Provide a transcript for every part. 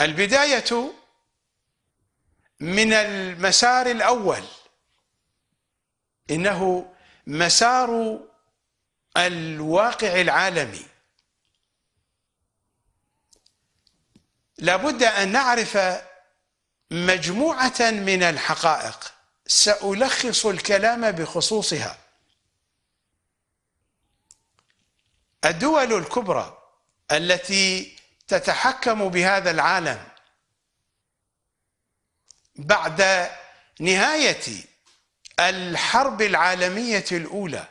البداية من المسار الأول إنه مسار الواقع العالمي لابد أن نعرف مجموعة من الحقائق سألخص الكلام بخصوصها الدول الكبرى التي تتحكم بهذا العالم بعد نهايه الحرب العالميه الاولى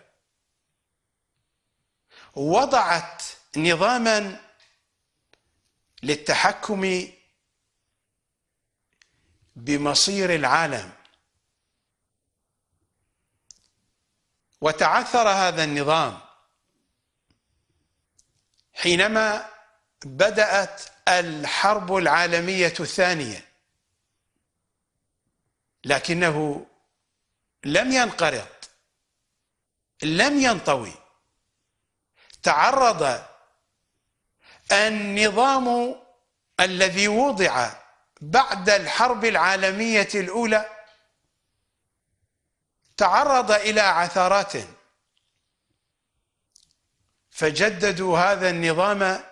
وضعت نظاما للتحكم بمصير العالم وتعثر هذا النظام حينما بدأت الحرب العالمية الثانية لكنه لم ينقرض لم ينطوي تعرض النظام الذي وضع بعد الحرب العالمية الأولى تعرض إلى عثرات فجددوا هذا النظام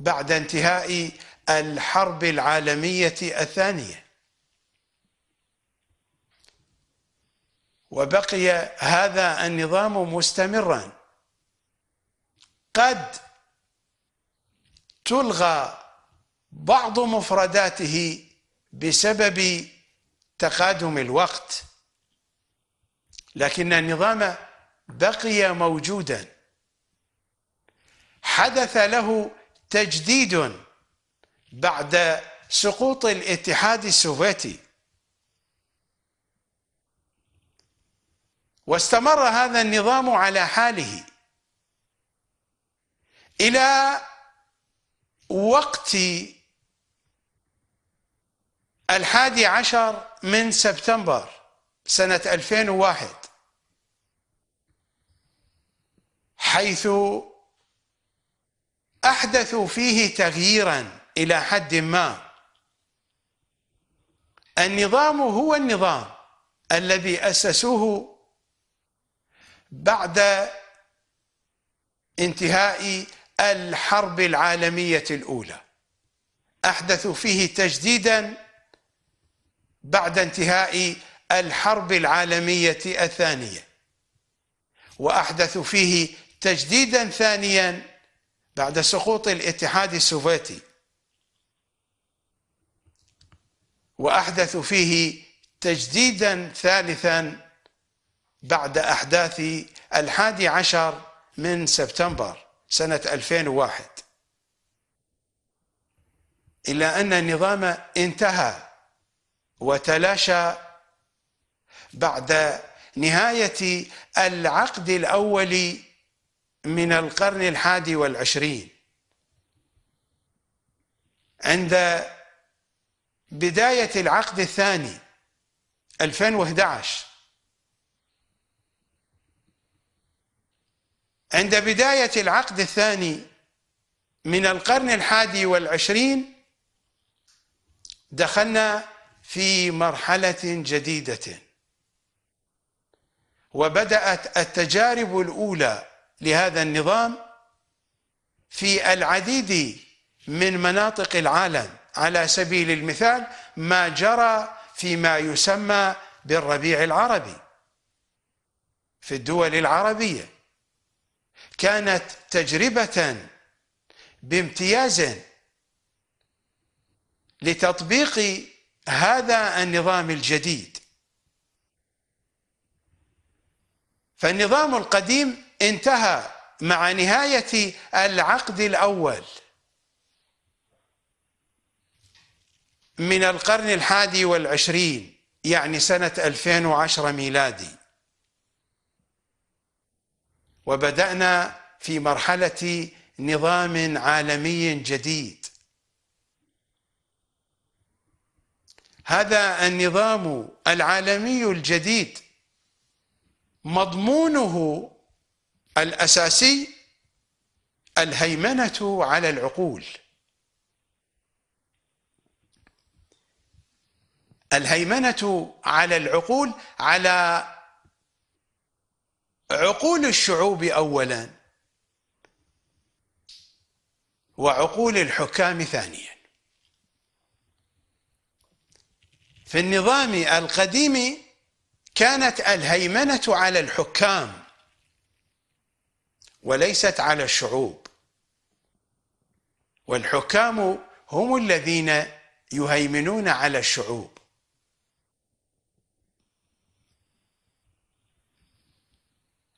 بعد انتهاء الحرب العالمية الثانية وبقي هذا النظام مستمرا قد تلغى بعض مفرداته بسبب تقادم الوقت لكن النظام بقي موجودا حدث له تجديد بعد سقوط الاتحاد السوفيتي واستمر هذا النظام على حاله الى وقت الحادي عشر من سبتمبر سنة 2001 حيث احدثوا فيه تغييرا الى حد ما النظام هو النظام الذي اسسوه بعد انتهاء الحرب العالميه الاولى احدثوا فيه تجديدا بعد انتهاء الحرب العالميه الثانيه واحدثوا فيه تجديدا ثانيا بعد سقوط الاتحاد السوفيتي واحدثوا فيه تجديدا ثالثا بعد احداث الحادي عشر من سبتمبر سنه 2001 الا ان النظام انتهى وتلاشى بعد نهايه العقد الاول من القرن الحادي والعشرين عند بداية العقد الثاني 2011 عند بداية العقد الثاني من القرن الحادي والعشرين دخلنا في مرحلة جديدة وبدأت التجارب الأولى لهذا النظام في العديد من مناطق العالم على سبيل المثال ما جرى فيما يسمى بالربيع العربي في الدول العربية كانت تجربة بامتياز لتطبيق هذا النظام الجديد فالنظام القديم انتهى مع نهاية العقد الأول من القرن الحادي والعشرين يعني سنة 2010 ميلادي وبدأنا في مرحلة نظام عالمي جديد هذا النظام العالمي الجديد مضمونه الأساسي الهيمنة على العقول الهيمنة على العقول على عقول الشعوب أولا وعقول الحكام ثانيا في النظام القديم كانت الهيمنة على الحكام وليست على الشعوب والحكام هم الذين يهيمنون على الشعوب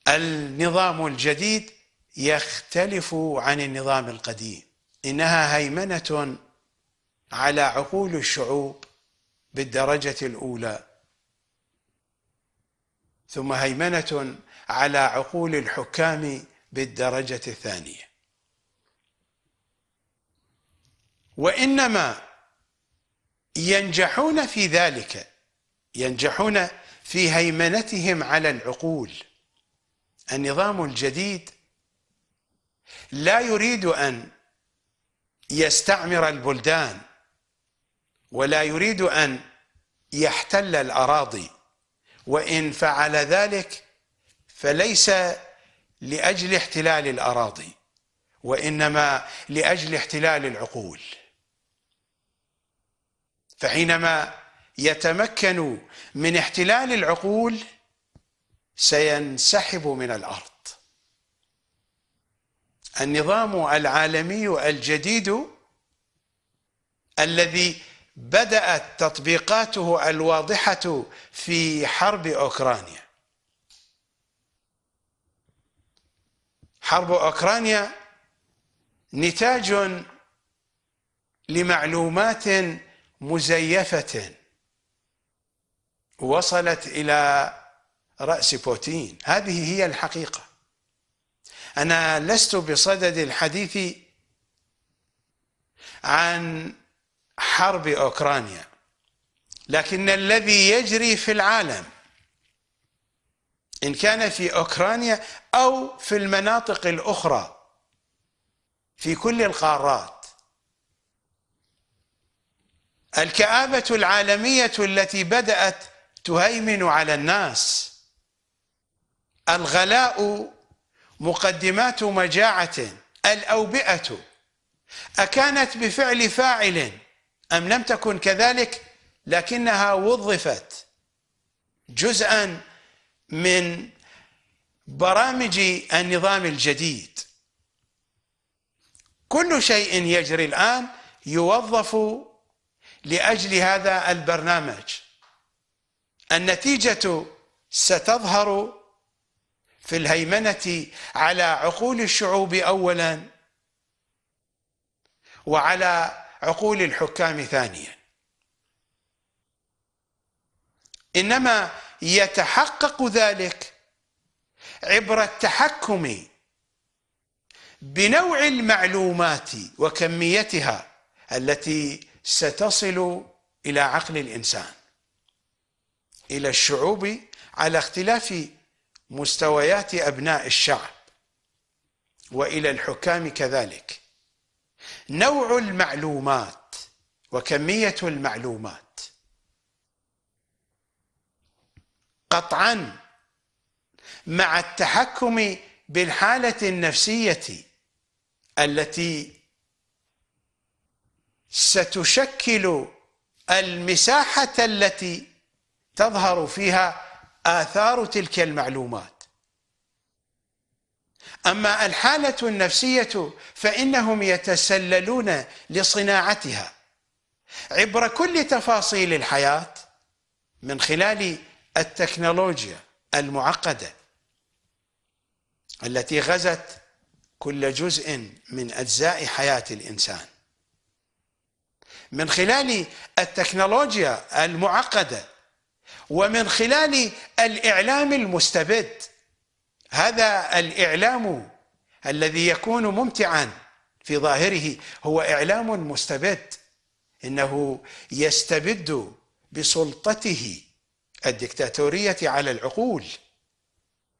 النظام الجديد يختلف عن النظام القديم انها هيمنه على عقول الشعوب بالدرجه الاولى ثم هيمنه على عقول الحكام بالدرجة الثانية وإنما ينجحون في ذلك ينجحون في هيمنتهم على العقول النظام الجديد لا يريد أن يستعمر البلدان ولا يريد أن يحتل الأراضي وإن فعل ذلك فليس لاجل احتلال الاراضي وانما لاجل احتلال العقول فحينما يتمكن من احتلال العقول سينسحب من الارض النظام العالمي الجديد الذي بدات تطبيقاته الواضحه في حرب اوكرانيا حرب أوكرانيا نتاج لمعلومات مزيفة وصلت إلى رأس بوتين هذه هي الحقيقة أنا لست بصدد الحديث عن حرب أوكرانيا لكن الذي يجري في العالم إن كان في أوكرانيا أو في المناطق الأخرى في كل القارات الكآبة العالمية التي بدأت تهيمن على الناس الغلاء مقدمات مجاعة الأوبئة أكانت بفعل فاعل أم لم تكن كذلك لكنها وظفت جزءا من برامج النظام الجديد كل شيء يجري الآن يوظف لأجل هذا البرنامج النتيجة ستظهر في الهيمنة على عقول الشعوب أولا وعلى عقول الحكام ثانيا إنما يتحقق ذلك عبر التحكم بنوع المعلومات وكميتها التي ستصل الى عقل الانسان الى الشعوب على اختلاف مستويات ابناء الشعب والى الحكام كذلك نوع المعلومات وكميه المعلومات قطعا مع التحكم بالحالة النفسية التي ستشكل المساحة التي تظهر فيها آثار تلك المعلومات أما الحالة النفسية فإنهم يتسللون لصناعتها عبر كل تفاصيل الحياة من خلال التكنولوجيا المعقده التي غزت كل جزء من اجزاء حياه الانسان من خلال التكنولوجيا المعقده ومن خلال الاعلام المستبد هذا الاعلام الذي يكون ممتعا في ظاهره هو اعلام مستبد انه يستبد بسلطته الدكتاتورية على العقول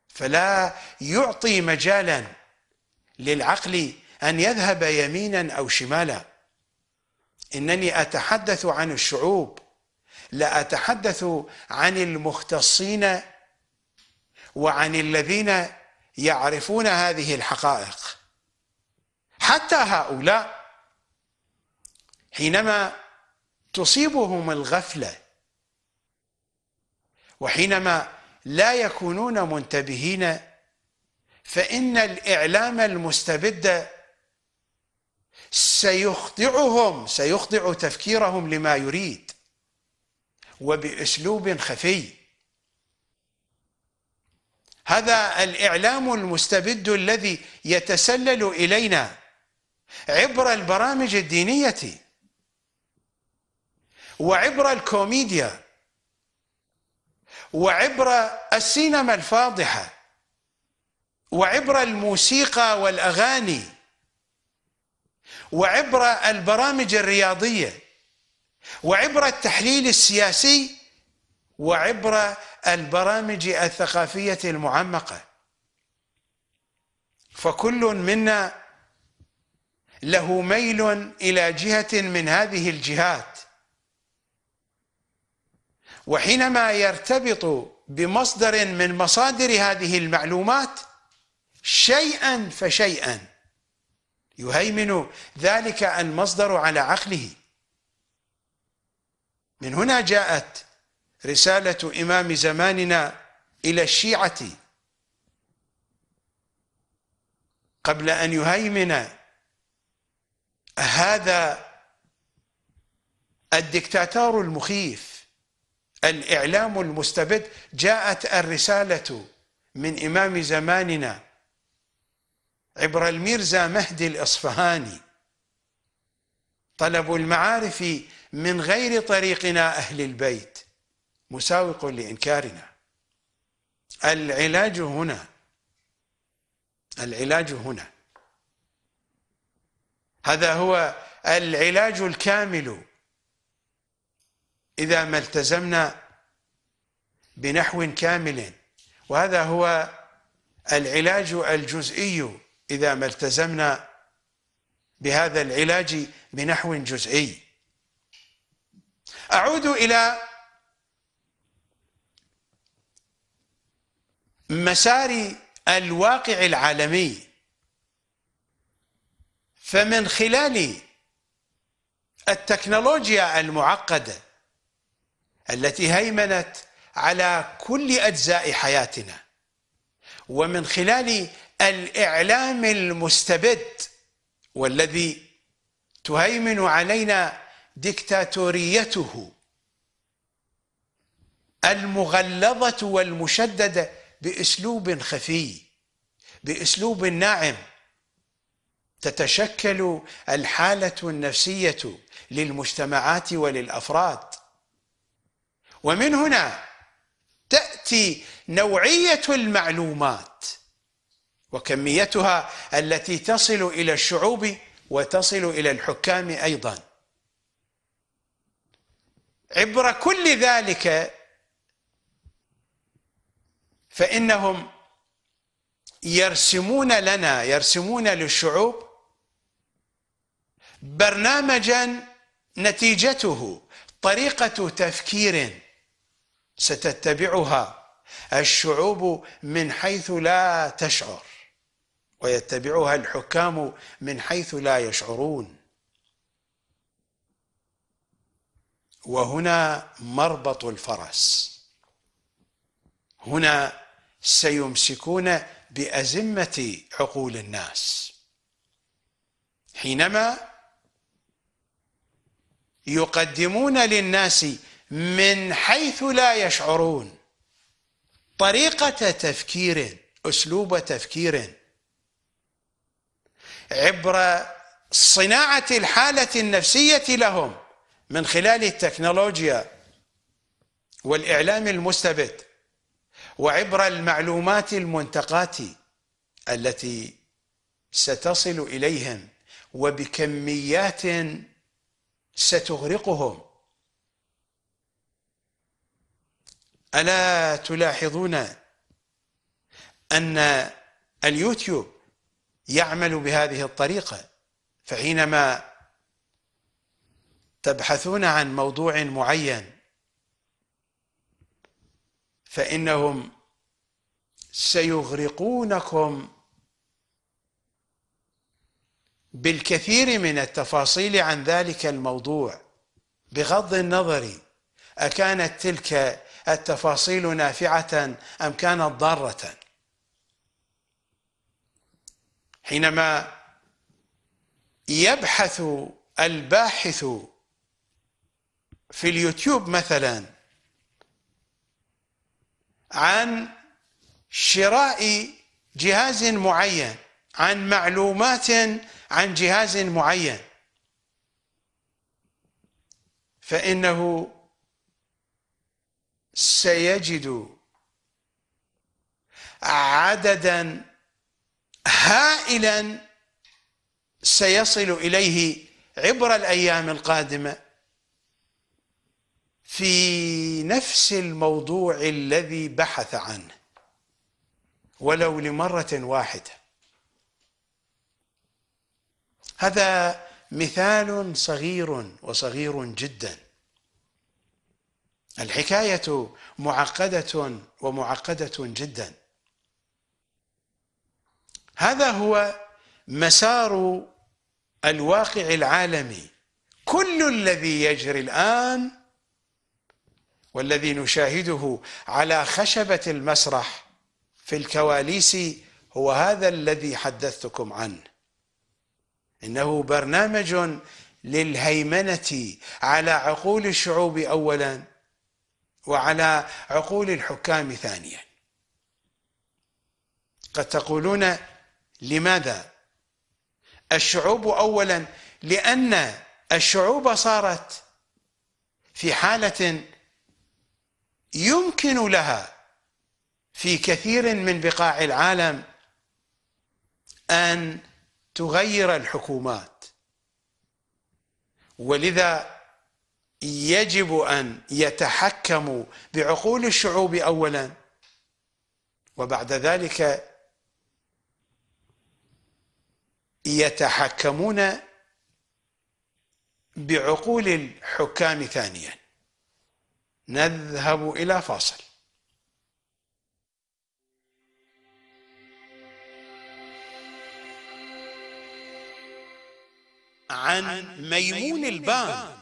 فلا يعطي مجالا للعقل أن يذهب يمينا أو شمالا إنني أتحدث عن الشعوب لا أتحدث عن المختصين وعن الذين يعرفون هذه الحقائق حتى هؤلاء حينما تصيبهم الغفله وحينما لا يكونون منتبهين فإن الإعلام المستبد سيخضعهم سيخضع تفكيرهم لما يريد وبأسلوب خفي هذا الإعلام المستبد الذي يتسلل إلينا عبر البرامج الدينية وعبر الكوميديا وعبر السينما الفاضحه وعبر الموسيقى والاغاني وعبر البرامج الرياضيه وعبر التحليل السياسي وعبر البرامج الثقافيه المعمقه فكل منا له ميل الى جهه من هذه الجهات وحينما يرتبط بمصدر من مصادر هذه المعلومات شيئا فشيئا يهيمن ذلك المصدر على عقله من هنا جاءت رسالة إمام زماننا إلى الشيعة قبل أن يهيمن هذا الدكتاتور المخيف الإعلام المستبد جاءت الرسالة من إمام زماننا عبر الميرزا مهدي الإصفهاني طلب المعارف من غير طريقنا أهل البيت مساوق لإنكارنا العلاج هنا العلاج هنا هذا هو العلاج الكامل إذا ما التزمنا بنحو كامل وهذا هو العلاج الجزئي إذا ما التزمنا بهذا العلاج بنحو جزئي أعود إلى مسار الواقع العالمي فمن خلال التكنولوجيا المعقده التي هيمنت على كل اجزاء حياتنا ومن خلال الاعلام المستبد والذي تهيمن علينا دكتاتوريته المغلظه والمشدده باسلوب خفي باسلوب ناعم تتشكل الحاله النفسيه للمجتمعات وللافراد ومن هنا تأتي نوعية المعلومات وكميتها التي تصل إلى الشعوب وتصل إلى الحكام أيضا عبر كل ذلك فإنهم يرسمون لنا يرسمون للشعوب برنامجا نتيجته طريقة تفكير ستتبعها الشعوب من حيث لا تشعر ويتبعها الحكام من حيث لا يشعرون وهنا مربط الفرس هنا سيمسكون بأزمة عقول الناس حينما يقدمون للناس من حيث لا يشعرون طريقة تفكير أسلوب تفكير عبر صناعة الحالة النفسية لهم من خلال التكنولوجيا والإعلام المستبد وعبر المعلومات المنتقاة التي ستصل إليهم وبكميات ستغرقهم ألا تلاحظون أن اليوتيوب يعمل بهذه الطريقة فحينما تبحثون عن موضوع معين فإنهم سيغرقونكم بالكثير من التفاصيل عن ذلك الموضوع بغض النظر أكانت تلك التفاصيل نافعة أم كانت ضارة حينما يبحث الباحث في اليوتيوب مثلا عن شراء جهاز معين عن معلومات عن جهاز معين فإنه سيجد عددا هائلا سيصل اليه عبر الايام القادمه في نفس الموضوع الذي بحث عنه ولو لمره واحده هذا مثال صغير وصغير جدا الحكاية معقدة ومعقدة جدا هذا هو مسار الواقع العالمي كل الذي يجري الآن والذي نشاهده على خشبة المسرح في الكواليس هو هذا الذي حدثتكم عنه إنه برنامج للهيمنة على عقول الشعوب أولاً وعلى عقول الحكام ثانيا قد تقولون لماذا الشعوب اولا لان الشعوب صارت في حاله يمكن لها في كثير من بقاع العالم ان تغير الحكومات ولذا يجب أن يتحكموا بعقول الشعوب أولا وبعد ذلك يتحكمون بعقول الحكام ثانيا نذهب إلى فاصل عن ميمون البان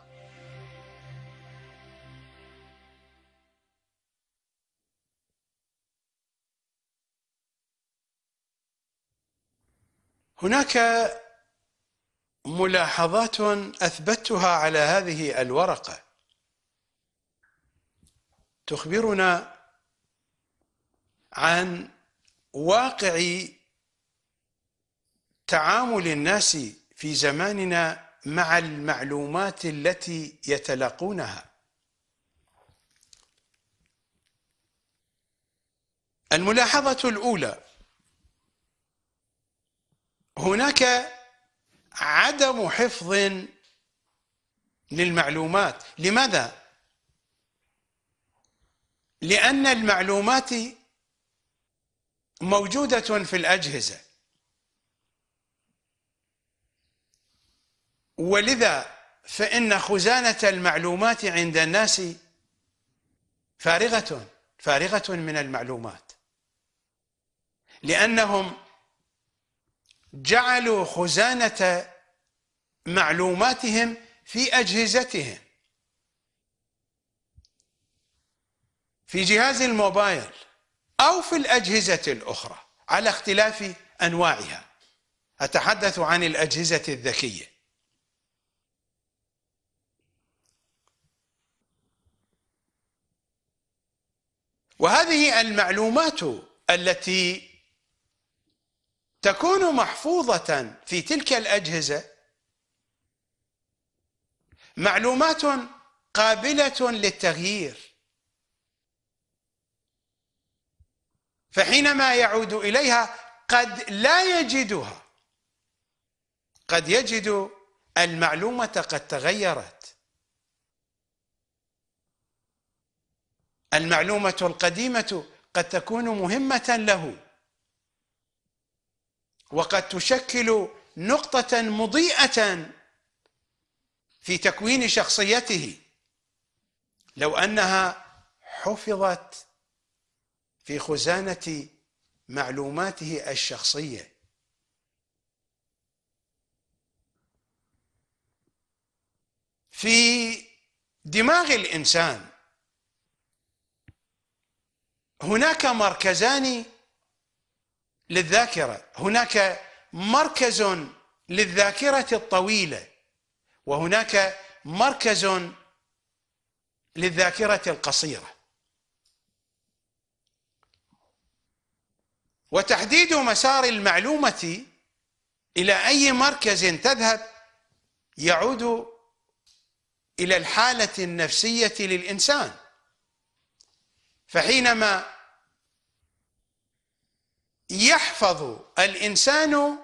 هناك ملاحظات اثبتها على هذه الورقه تخبرنا عن واقع تعامل الناس في زماننا مع المعلومات التي يتلقونها الملاحظه الاولى هناك عدم حفظ للمعلومات لماذا لان المعلومات موجوده في الاجهزه ولذا فان خزانه المعلومات عند الناس فارغه فارغه من المعلومات لانهم جعلوا خزانة معلوماتهم في أجهزتهم في جهاز الموبايل أو في الأجهزة الأخرى على اختلاف أنواعها أتحدث عن الأجهزة الذكية وهذه المعلومات التي تكون محفوظة في تلك الأجهزة معلومات قابلة للتغيير فحينما يعود إليها قد لا يجدها قد يجد المعلومة قد تغيرت المعلومة القديمة قد تكون مهمة له وقد تشكل نقطة مضيئة في تكوين شخصيته لو انها حفظت في خزانة معلوماته الشخصية في دماغ الانسان هناك مركزان للذاكرة هناك مركز للذاكرة الطويلة وهناك مركز للذاكرة القصيرة وتحديد مسار المعلومة إلى أي مركز تذهب يعود إلى الحالة النفسية للإنسان فحينما يحفظ الانسان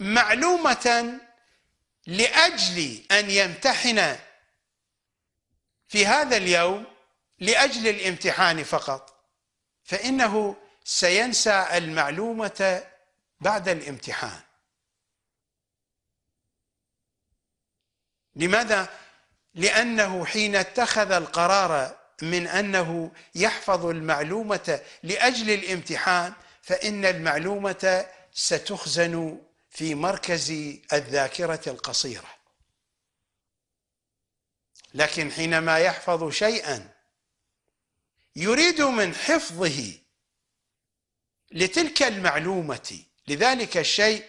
معلومه لاجل ان يمتحن في هذا اليوم لاجل الامتحان فقط فانه سينسى المعلومه بعد الامتحان لماذا لانه حين اتخذ القرار من انه يحفظ المعلومه لاجل الامتحان فإن المعلومة ستخزن في مركز الذاكرة القصيرة لكن حينما يحفظ شيئا يريد من حفظه لتلك المعلومة لذلك الشيء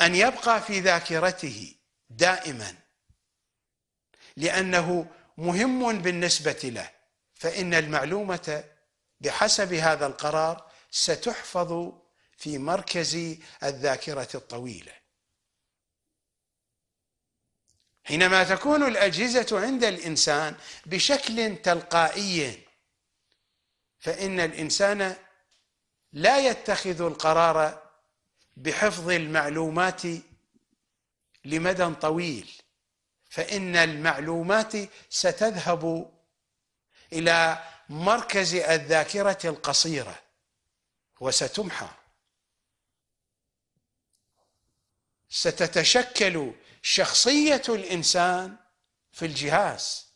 أن يبقى في ذاكرته دائما لأنه مهم بالنسبة له فإن المعلومة بحسب هذا القرار ستحفظ في مركز الذاكرة الطويلة حينما تكون الأجهزة عند الإنسان بشكل تلقائي فإن الإنسان لا يتخذ القرار بحفظ المعلومات لمدى طويل فإن المعلومات ستذهب إلى مركز الذاكرة القصيرة وستمحى ستتشكل شخصية الإنسان في الجهاز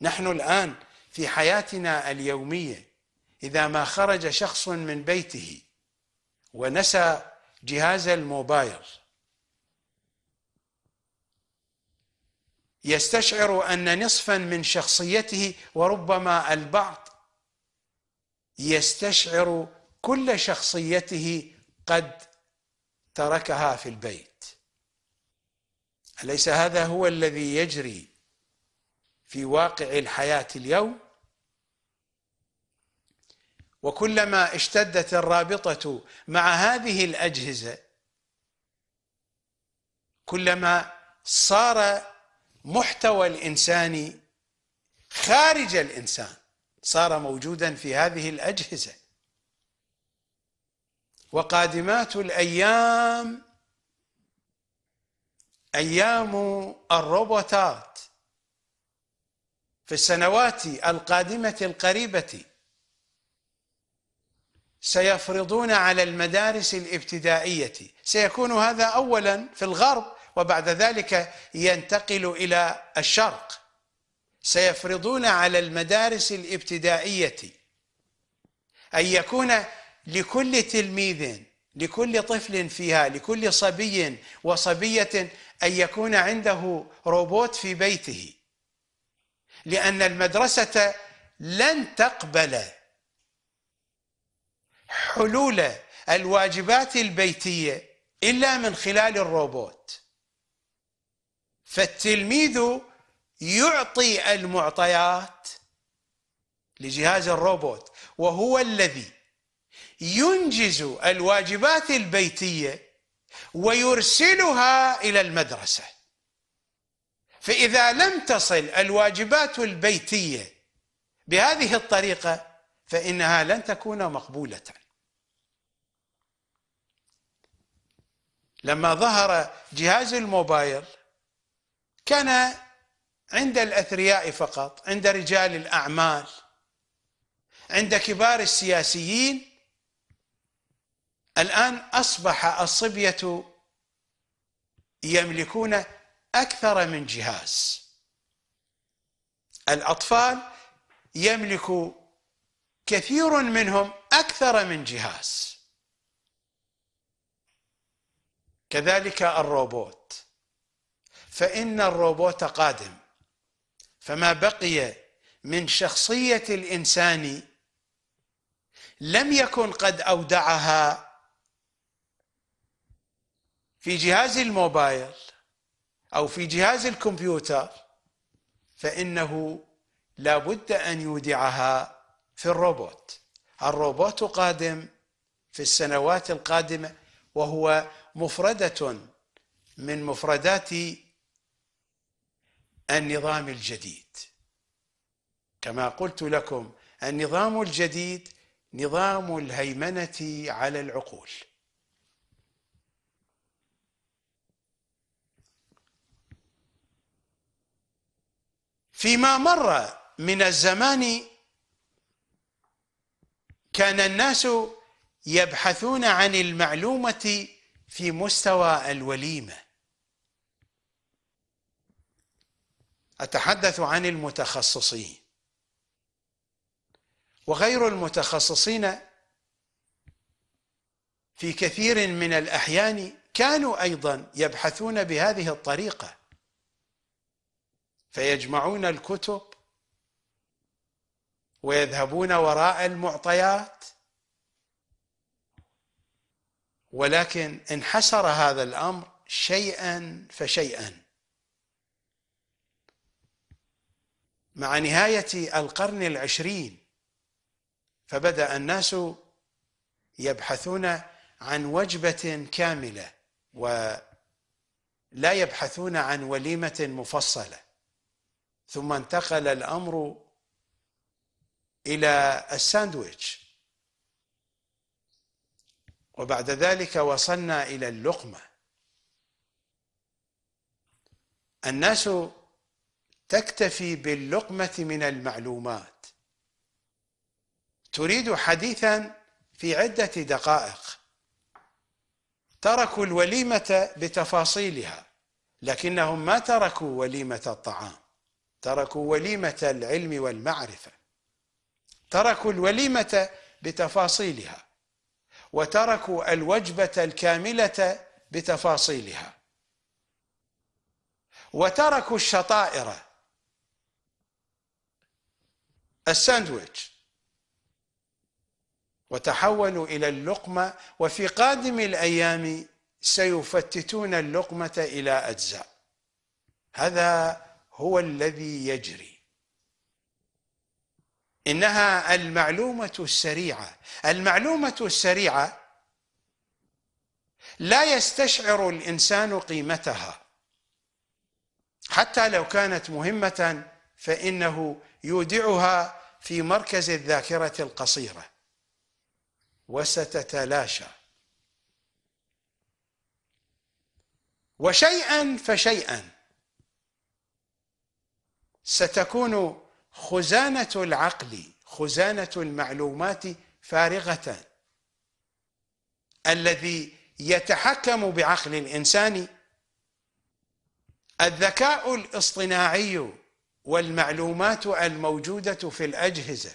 نحن الآن في حياتنا اليومية إذا ما خرج شخص من بيته ونسى جهاز الموبايل يستشعر ان نصفا من شخصيته وربما البعض يستشعر كل شخصيته قد تركها في البيت اليس هذا هو الذي يجري في واقع الحياه اليوم وكلما اشتدت الرابطه مع هذه الاجهزه كلما صار محتوى الانساني خارج الانسان صار موجودا في هذه الاجهزه وقادمات الايام ايام الروبوتات في السنوات القادمه القريبه سيفرضون على المدارس الابتدائيه سيكون هذا اولا في الغرب وبعد ذلك ينتقل إلى الشرق سيفرضون على المدارس الابتدائية أن يكون لكل تلميذ لكل طفل فيها لكل صبي وصبية أن يكون عنده روبوت في بيته لأن المدرسة لن تقبل حلول الواجبات البيتية إلا من خلال الروبوت فالتلميذ يعطي المعطيات لجهاز الروبوت وهو الذي ينجز الواجبات البيتيه ويرسلها الى المدرسه فاذا لم تصل الواجبات البيتيه بهذه الطريقه فانها لن تكون مقبوله لما ظهر جهاز الموبايل كان عند الاثرياء فقط عند رجال الاعمال عند كبار السياسيين الان اصبح الصبيه يملكون اكثر من جهاز الاطفال يملك كثير منهم اكثر من جهاز كذلك الروبوت فان الروبوت قادم فما بقي من شخصيه الانسان لم يكن قد اودعها في جهاز الموبايل او في جهاز الكمبيوتر فانه لا بد ان يودعها في الروبوت الروبوت قادم في السنوات القادمه وهو مفرده من مفردات النظام الجديد كما قلت لكم النظام الجديد نظام الهيمنه على العقول فيما مر من الزمان كان الناس يبحثون عن المعلومه في مستوى الوليمه اتحدث عن المتخصصين وغير المتخصصين في كثير من الاحيان كانوا ايضا يبحثون بهذه الطريقه فيجمعون الكتب ويذهبون وراء المعطيات ولكن انحسر هذا الامر شيئا فشيئا مع نهاية القرن العشرين فبدأ الناس يبحثون عن وجبة كاملة ولا يبحثون عن وليمة مفصلة ثم انتقل الأمر إلى الساندويتش وبعد ذلك وصلنا إلى اللقمة الناس تكتفي باللقمة من المعلومات تريد حديثا في عدة دقائق تركوا الوليمة بتفاصيلها لكنهم ما تركوا وليمة الطعام تركوا وليمة العلم والمعرفة تركوا الوليمة بتفاصيلها وتركوا الوجبة الكاملة بتفاصيلها وتركوا الشطائر الساندويتش وتحولوا إلى اللقمة وفي قادم الأيام سيفتتون اللقمة إلى أجزاء هذا هو الذي يجري إنها المعلومة السريعة المعلومة السريعة لا يستشعر الإنسان قيمتها حتى لو كانت مهمة فإنه يودعها في مركز الذاكرة القصيرة وستتلاشى وشيئا فشيئا ستكون خزانة العقل خزانة المعلومات فارغة الذي يتحكم بعقل الإنسان الذكاء الاصطناعي والمعلومات الموجودة في الأجهزة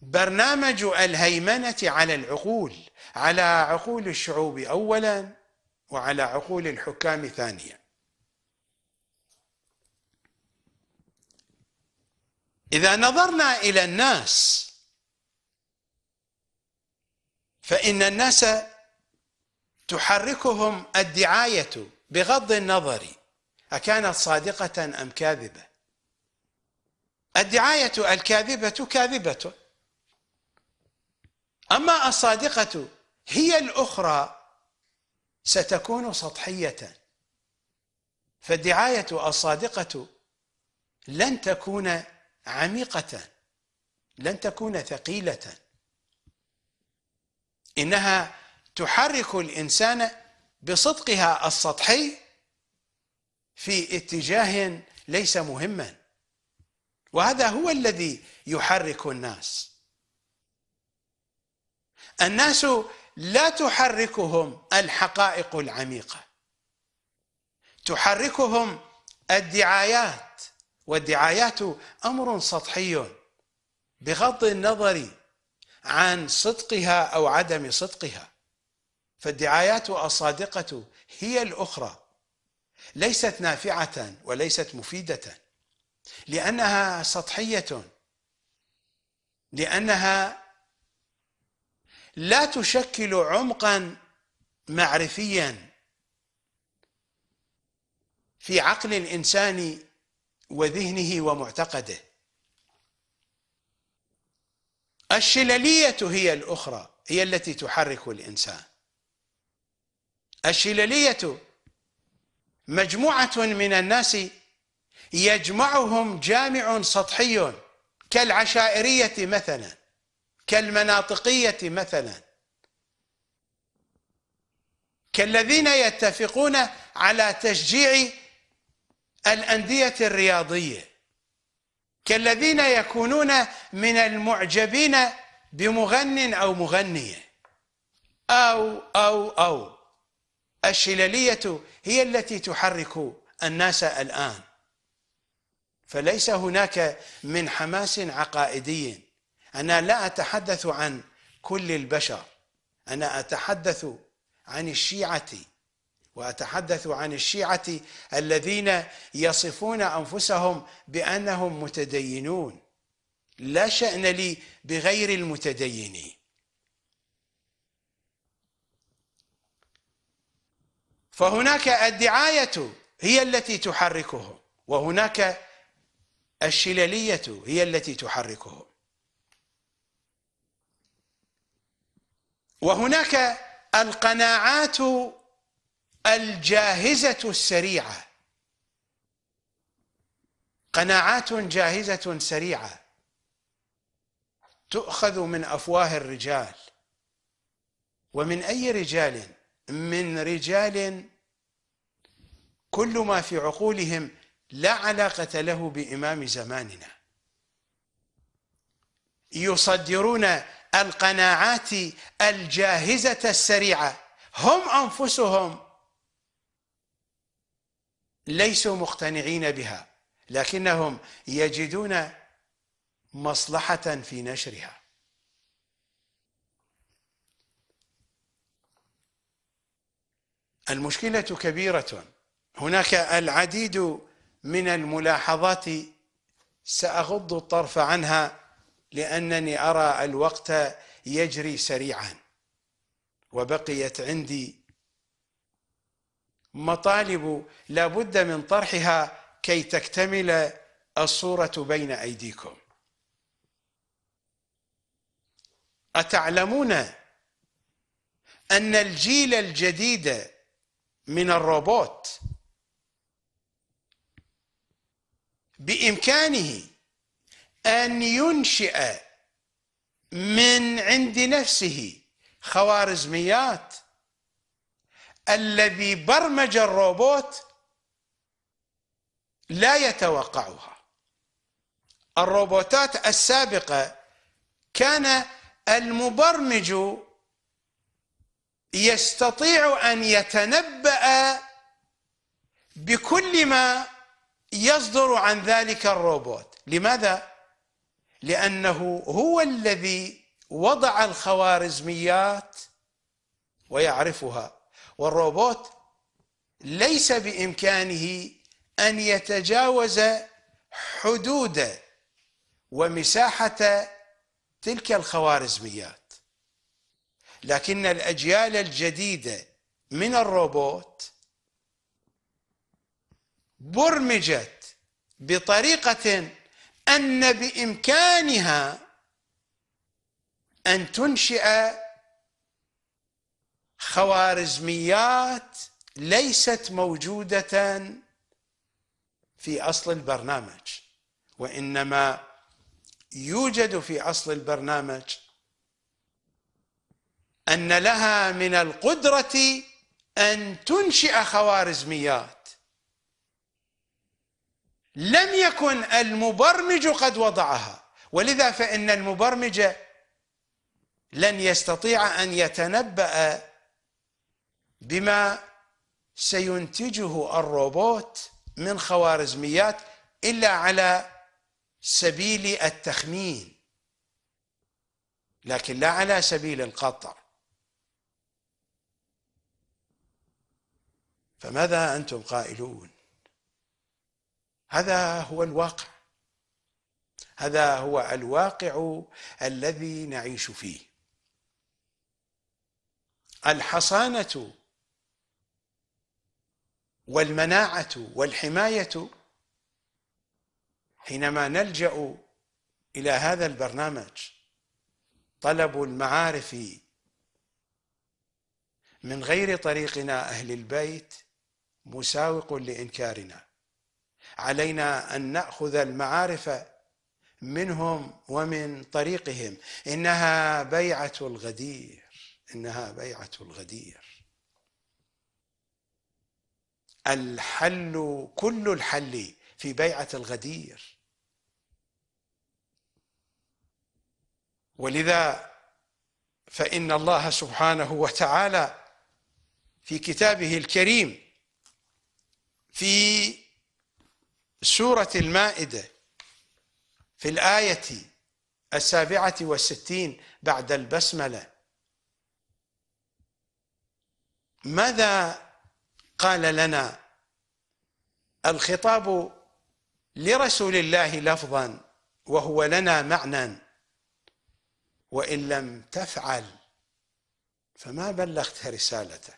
برنامج الهيمنة على العقول على عقول الشعوب أولا وعلى عقول الحكام ثانيا إذا نظرنا إلى الناس فإن الناس تحركهم الدعاية بغض النظر أكانت صادقة أم كاذبة الدعاية الكاذبة كاذبة أما الصادقة هي الأخرى ستكون سطحية فالدعاية الصادقة لن تكون عميقة لن تكون ثقيلة إنها تحرك الإنسان بصدقها السطحي في اتجاه ليس مهما وهذا هو الذي يحرك الناس الناس لا تحركهم الحقائق العميقه تحركهم الدعايات والدعايات امر سطحي بغض النظر عن صدقها او عدم صدقها فالدعايات الصادقة هي الأخرى ليست نافعة وليست مفيدة لأنها سطحية لأنها لا تشكل عمقا معرفيا في عقل الإنسان وذهنه ومعتقده الشللية هي الأخرى هي التي تحرك الإنسان الشللية مجموعة من الناس يجمعهم جامع سطحي كالعشائرية مثلا كالمناطقية مثلا كالذين يتفقون على تشجيع الأندية الرياضية كالذين يكونون من المعجبين بمغن أو مغنية أو أو أو الشللية هي التي تحرك الناس الآن فليس هناك من حماس عقائدي أنا لا أتحدث عن كل البشر أنا أتحدث عن الشيعة وأتحدث عن الشيعة الذين يصفون أنفسهم بأنهم متدينون لا شأن لي بغير المتدينين فهناك الدعاية هي التي تحركهم وهناك الشللية هي التي تحركهم وهناك القناعات الجاهزة السريعة قناعات جاهزة سريعة تؤخذ من أفواه الرجال ومن أي رجال من رجال كل ما في عقولهم لا علاقة له بإمام زماننا يصدرون القناعات الجاهزة السريعة هم أنفسهم ليسوا مقتنعين بها لكنهم يجدون مصلحة في نشرها المشكلة كبيرة هناك العديد من الملاحظات سأغض الطرف عنها لأنني أرى الوقت يجري سريعا وبقيت عندي مطالب لا بد من طرحها كي تكتمل الصورة بين أيديكم أتعلمون أن الجيل الجديد من الروبوت بامكانه ان ينشئ من عند نفسه خوارزميات الذي برمج الروبوت لا يتوقعها الروبوتات السابقه كان المبرمج يستطيع ان يتنبأ بكل ما يصدر عن ذلك الروبوت لماذا لانه هو الذي وضع الخوارزميات ويعرفها والروبوت ليس بامكانه ان يتجاوز حدود ومساحه تلك الخوارزميات لكن الاجيال الجديده من الروبوت برمجت بطريقه ان بامكانها ان تنشئ خوارزميات ليست موجوده في اصل البرنامج وانما يوجد في اصل البرنامج أن لها من القدرة أن تنشئ خوارزميات لم يكن المبرمج قد وضعها ولذا فإن المبرمج لن يستطيع أن يتنبأ بما سينتجه الروبوت من خوارزميات إلا على سبيل التخمين لكن لا على سبيل القطع فماذا انتم قائلون هذا هو الواقع هذا هو الواقع الذي نعيش فيه الحصانه والمناعه والحمايه حينما نلجا الى هذا البرنامج طلب المعارف من غير طريقنا اهل البيت مساوق لإنكارنا علينا أن نأخذ المعارف منهم ومن طريقهم إنها بيعة الغدير إنها بيعة الغدير الحل كل الحل في بيعة الغدير ولذا فإن الله سبحانه وتعالى في كتابه الكريم في سورة المائدة في الآية السابعة والستين بعد البسملة ماذا قال لنا الخطاب لرسول الله لفظا وهو لنا معنى وإن لم تفعل فما بلغت رسالته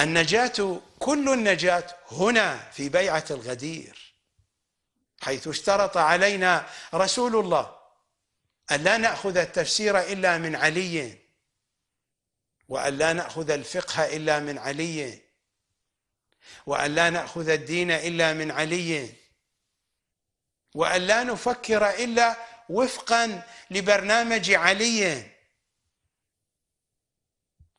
النجاة كل النجاة هنا في بيعة الغدير حيث اشترط علينا رسول الله أن لا نأخذ التفسير إلا من علي وأن لا نأخذ الفقه إلا من علي وأن لا نأخذ الدين إلا من علي وأن لا نفكر إلا وفقا لبرنامج علي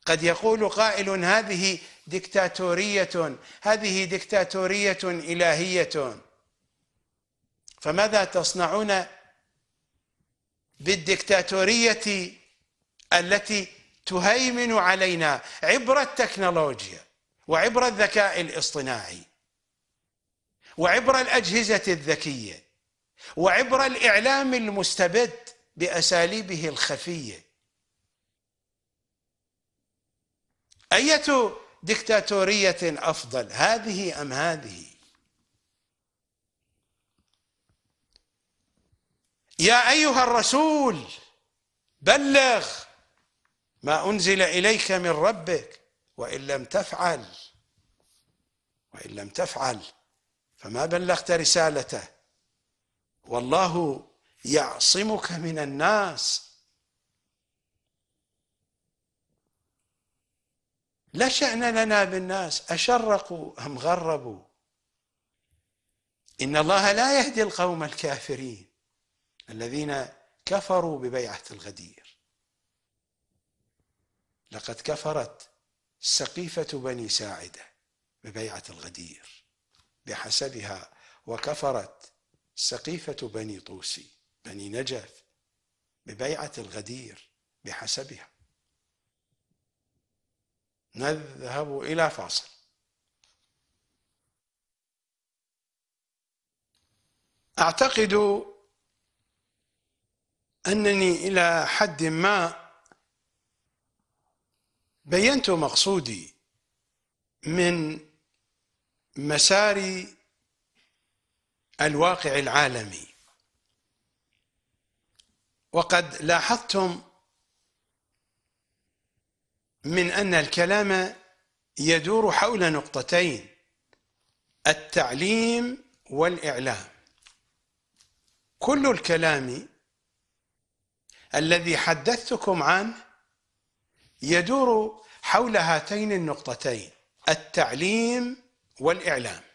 قد يقول قائل هذه دكتاتوريه هذه دكتاتوريه الهيه فماذا تصنعون بالدكتاتوريه التي تهيمن علينا عبر التكنولوجيا وعبر الذكاء الاصطناعي وعبر الاجهزه الذكيه وعبر الاعلام المستبد باساليبه الخفيه ايه دكتاتورية أفضل هذه أم هذه يا أيها الرسول بلغ ما أنزل إليك من ربك وإن لم تفعل وإن لم تفعل فما بلغت رسالته والله يعصمك من الناس لا شأن لنا بالناس أشرقوا أم غربوا إن الله لا يهدي القوم الكافرين الذين كفروا ببيعة الغدير لقد كفرت سقيفة بني ساعدة ببيعة الغدير بحسبها وكفرت سقيفة بني طوسي بني نجف ببيعة الغدير بحسبها نذهب إلى فاصل أعتقد أنني إلى حد ما بينت مقصودي من مساري الواقع العالمي وقد لاحظتم من أن الكلام يدور حول نقطتين التعليم والإعلام كل الكلام الذي حدثتكم عنه يدور حول هاتين النقطتين التعليم والإعلام